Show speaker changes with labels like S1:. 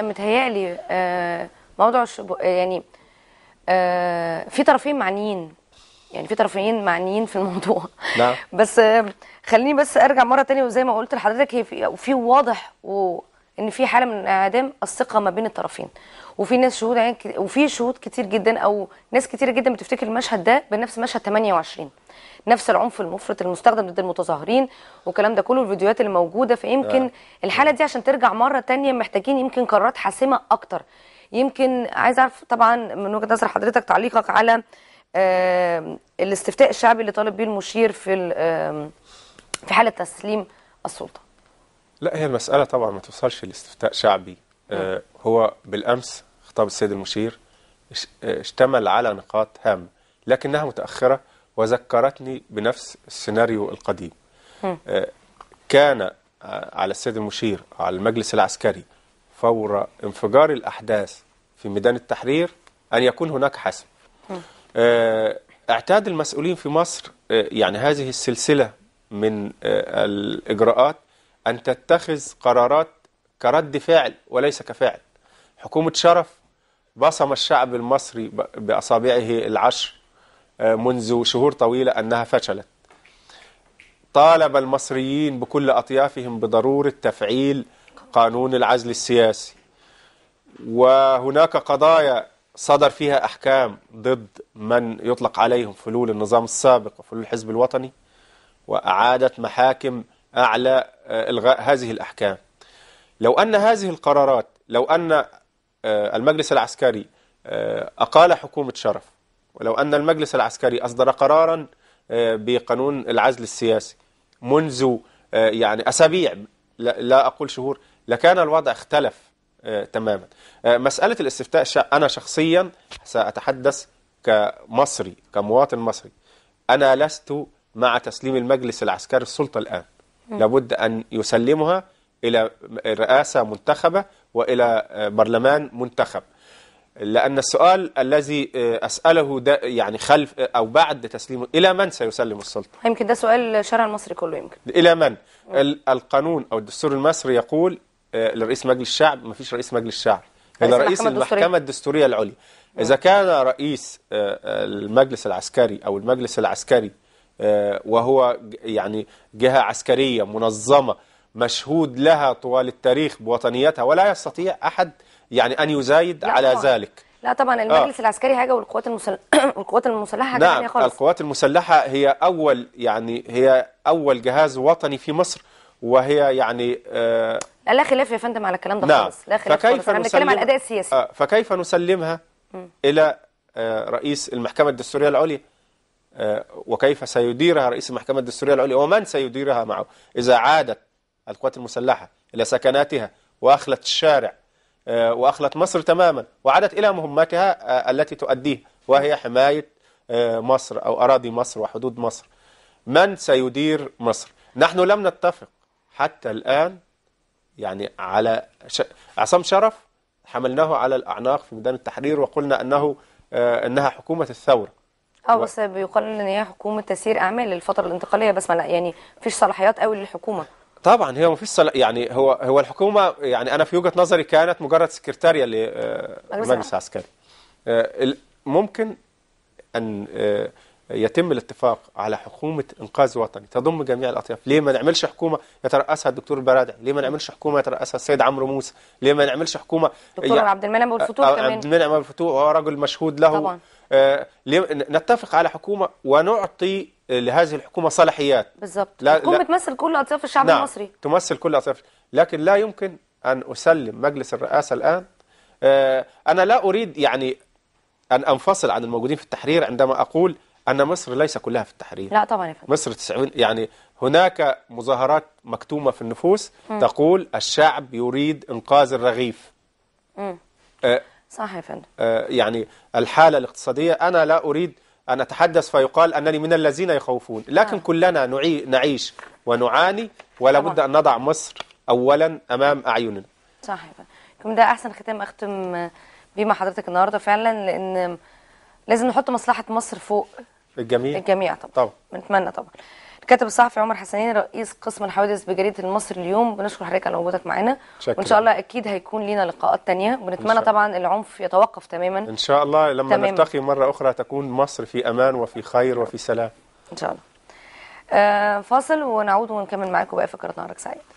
S1: متهيألي آه، موضوع الشبو آه، يعني آه، في طرفين معنيين يعني في طرفين معنيين في الموضوع نعم بس خليني بس ارجع مره تانية وزي ما قلت لحضرتك هي في, في واضح و ان في حاله من انعدام الثقه ما بين الطرفين وفي ناس شهود عين وفي شهود كتير جدا او ناس كتير جدا بتفتكر المشهد ده بنفس مشهد 28 نفس العنف المفرط المستخدم ضد المتظاهرين والكلام ده كله الفيديوهات اللي موجوده فيمكن آه. الحاله دي عشان ترجع مره تانية محتاجين يمكن قرارات حاسمه اكتر يمكن عايز اعرف طبعا من وجهه نظر حضرتك تعليقك على آه الاستفتاء الشعبي اللي طالب بيه المشير في آه في حاله تسليم
S2: السلطه لا هي المساله طبعا ما توصلش لاستفتاء شعبي آه، نعم. هو بالأمس خطاب السيد المشير آه، اشتمل على نقاط هامة لكنها متأخرة وذكرتني بنفس السيناريو القديم آه، كان على السيد المشير على المجلس العسكري فور انفجار الأحداث في ميدان التحرير أن يكون هناك حسم اعتاد المسؤولين في مصر يعني هذه السلسلة من الإجراءات أن تتخذ قرارات كرد فعل وليس كفعل حكومة شرف بصم الشعب المصري بأصابعه العشر آه، منذ شهور طويلة أنها فشلت طالب المصريين بكل أطيافهم بضرورة تفعيل قانون العزل السياسي وهناك قضايا صدر فيها أحكام ضد من يطلق عليهم فلول النظام السابق وفلول الحزب الوطني وأعادت محاكم أعلى آه، إلغاء هذه الأحكام لو أن هذه القرارات لو أن آه، المجلس العسكري آه، أقال حكومة شرف ولو أن المجلس العسكري أصدر قرارا آه، بقانون العزل السياسي منذ يعني أسابيع لا أقول شهور لكان الوضع اختلف تماما مسألة الاستفتاء أنا شخصيا سأتحدث كمصري كمواطن مصري أنا لست مع تسليم المجلس العسكري السلطة الآن لابد أن يسلمها إلى رئاسة منتخبة وإلى برلمان منتخب لأن السؤال الذي أسأله ده يعني خلف أو بعد تسليمه إلى من سيسلم السلطة؟
S1: يمكن ده سؤال الشارع المصري كله يمكن
S2: إلى من؟ القانون أو الدستور المصري يقول آه، لرئيس مجلس الشعب ما فيش رئيس مجلس الشعب الى رئيس المحكمة الدستورية العليا إذا كان رئيس آه، المجلس العسكري أو المجلس العسكري آه، وهو يعني جهة عسكرية منظمة مشهود لها طوال التاريخ بوطنيتها ولا يستطيع أحد يعني أن يزايد على طبعا. ذلك
S1: لا طبعا آه. المجلس آه. العسكري حاجة والقوات المسلحه والقوات المسلحة حاجة نعم خالص
S2: القوات المسلحة هي أول يعني هي أول جهاز وطني في مصر وهي يعني آه
S1: لا خلاف يا فندم على الكلام ده نعم. خالص لا خلاف فكيف خالص نسلم... على الأداء السياسي آه
S2: فكيف نسلمها م. إلى آه رئيس المحكمة الدستورية العليا آه، وكيف سيديرها رئيس المحكمة الدستورية العليا ومن سيديرها معه إذا عادت القوات المسلحة إلى سكناتها وأخلت الشارع آه، وأخلت مصر تماما وعادت إلى مهمتها آه، التي تؤديها وهي حماية آه، مصر أو أراضي مصر وحدود مصر من سيدير مصر نحن لم نتفق حتى الآن يعني على ش... عصام شرف حملناه على الأعناق في ميدان التحرير وقلنا أنه أنها حكومة الثورة
S1: اه بس بيقال ان هي حكومه تسيير اعمال للفتره الانتقاليه بس ما لا يعني فيش صلاحيات قوي للحكومه
S2: طبعا هي ما فيش صلا... يعني هو هو الحكومه يعني انا في وجهه نظري كانت مجرد سكرتاريه لمجلس آه، عسكري آه، ممكن ان آه، يتم الاتفاق على حكومه انقاذ وطني تضم جميع الاطياف ليه ما نعملش حكومه يترأسها الدكتور برادع ليه ما نعملش حكومه يترأسها السيد عمرو موسى ليه ما نعملش حكومه دكتور عبد
S1: المنعم ابو الفتوح كمان عبد
S2: المنعم ابو الفتوح هو رجل مشهود له طبعا ليه نتفق على حكومه ونعطي لهذه الحكومة صلاحيات
S1: بالضبط الحكومة بتمثل كل أطياف الشعب نعم المصري
S2: تمثل كل أطياف لكن لا يمكن أن أسلم مجلس الرئاسة الآن آه، أنا لا أريد يعني أن أنفصل عن الموجودين في التحرير عندما أقول أن مصر ليس كلها في التحرير لا طبعا يا فندم مصر 90 يعني هناك مظاهرات مكتومة في النفوس م. تقول الشعب يريد إنقاذ الرغيف م. آه صح يا فندم آه، يعني الحالة الاقتصادية أنا لا أريد أن أتحدث فيقال أنني من الذين يخوفون لكن آه. كلنا نعي... نعيش ونعاني ولا بد أن نضع مصر أولا أمام أعيننا
S1: صحيح كم ده أحسن ختام أختم بيه مع حضرتك النهاردة فعلا لأن لازم نحط مصلحة مصر فوق الجميع الجميع طبعا طبعا بنتمنى طبعا الكاتب الصحفي عمر حسنين رئيس قسم الحوادث بجريده المصري اليوم بنشكر حضرتك على وجودك معانا وان شاء الله اكيد هيكون لينا لقاءات ثانيه وبنتمنى طبعا العنف يتوقف تماما ان
S2: شاء الله لما تماماً. نلتقي مره اخرى تكون مصر في امان وفي خير وفي سلام ان شاء الله
S1: آه فاصل ونعود ونكمل معاكم بقى فكره نهارك سعيد